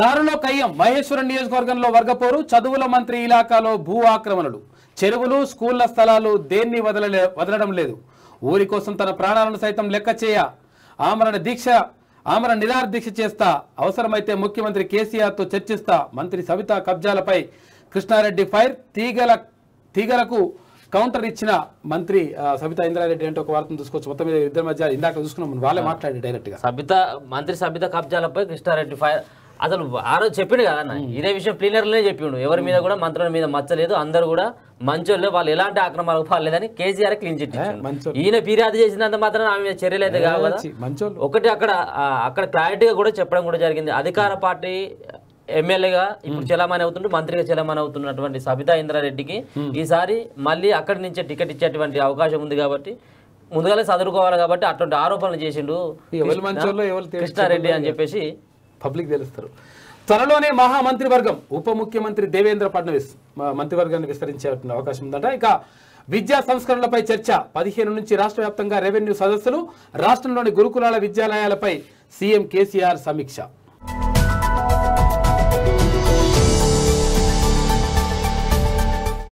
కారులో కయ్యం మహేశ్వరం నియోజకవర్గంలో వర్గపోరు చదువుల మంత్రి ఇలాకాలో భూ ఆక్రమణలు చెరువులు స్కూళ్ల స్థలాలు దేన్ని వదలలే వదలడం లేదు ఊరి కోసం తన ప్రాణాలను సైతం లెక్క చేయ ఆమరణ దీక్ష ఆమరణ నిరార దీక్ష చేస్తా అవసరమైతే ముఖ్యమంత్రి కేసీఆర్తో చర్చిస్తా మంత్రి సవిత కబ్జాలపై కృష్ణారెడ్డి ఫైర్ తీగల తీగలకు కౌంటర్ ఇచ్చిన మంత్రి సబితా ఇంద్రారెడ్డి అంటే ఒక వార్తను చూసుకోవచ్చు మొత్తం మీద ఇద్దరి మధ్య ఇందాక చూసుకున్నాం వాళ్ళే మాట్లాడే డైరెక్ట్గా సబితా మంత్రి సబితా కబ్జాలపై కృష్ణారెడ్డి ఫైర్ అసలు ఆ రోజు చెప్పిండు కదా అన్న ఇదే విషయం ప్లీనర్లనే చెప్పిండు ఎవరి మీద కూడా మంత్రుల మీద మచ్చలేదు అందరు కూడా మంచోళ్ళు వాళ్ళు ఎలాంటి ఆక్రమాలకు పాలేదని కేసీఆర్ క్లీన్ చిట్ ఈయన ఫిర్యాదు చేసినంత మాత్రం ఆమె మీద చర్యలు అయితే ఒకటి అక్కడ అక్కడ క్లారిటీగా కూడా చెప్పడం కూడా జరిగింది అధికార పార్టీ ఎమ్మెల్యేగా ఇప్పుడు చలామణి అవుతుంటే మంత్రిగా చలామణి అవుతున్నటువంటి సబితా ఇంద్రారెడ్డికి ఈసారి మళ్ళీ అక్కడి నుంచే టికెట్ ఇచ్చేటువంటి అవకాశం ఉంది కాబట్టి ముందుగానే చదువుకోవాలి కాబట్టి అటువంటి ఆరోపణలు చేసిండు కృష్ణారెడ్డి అని చెప్పేసి పబ్లిక్ తెలుస్తారు త్వరలోనే మహామంత్రివర్గం ఉప ముఖ్యమంత్రి దేవేంద్ర ఫడ్నవీస్ మంత్రివర్గాన్ని విస్తరించే అవకాశం ఉందట ఇక విద్యా సంస్కరణలపై చర్చ పదిహేను నుంచి రాష్ట్ర వ్యాప్తంగా రెవెన్యూ సదస్సులు రాష్ట్రంలోని గురుకులాల విద్యాలయాలపై సీఎం కేసీఆర్ సమీక్ష